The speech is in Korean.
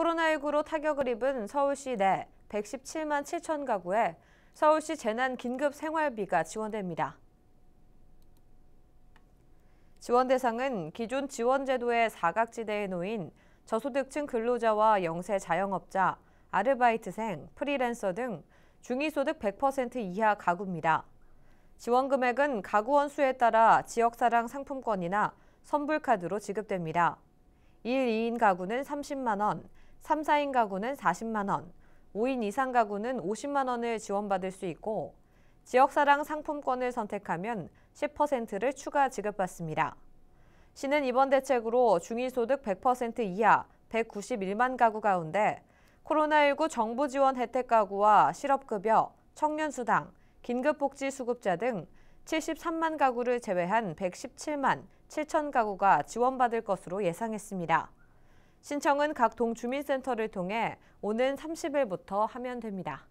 코로나19로 타격을 입은 서울시 내 117만 7천 가구에 서울시 재난 긴급 생활비가 지원됩니다. 지원 대상은 기존 지원 제도의 사각지대에 놓인 저소득층 근로자와 영세 자영업자, 아르바이트생, 프리랜서 등 중위소득 100% 이하 가구입니다. 지원 금액은 가구 원수에 따라 지역사랑 상품권이나 선불카드로 지급됩니다. 1, 2인 가구는 30만 원, 3, 4인 가구는 40만 원, 5인 이상 가구는 50만 원을 지원받을 수 있고 지역사랑 상품권을 선택하면 10%를 추가 지급받습니다. 시는 이번 대책으로 중위소득 100% 이하 191만 가구 가운데 코로나19 정부 지원 혜택 가구와 실업급여, 청년수당, 긴급복지수급자 등 73만 가구를 제외한 117만 7천 가구가 지원받을 것으로 예상했습니다. 신청은 각 동주민센터를 통해 오는 30일부터 하면 됩니다.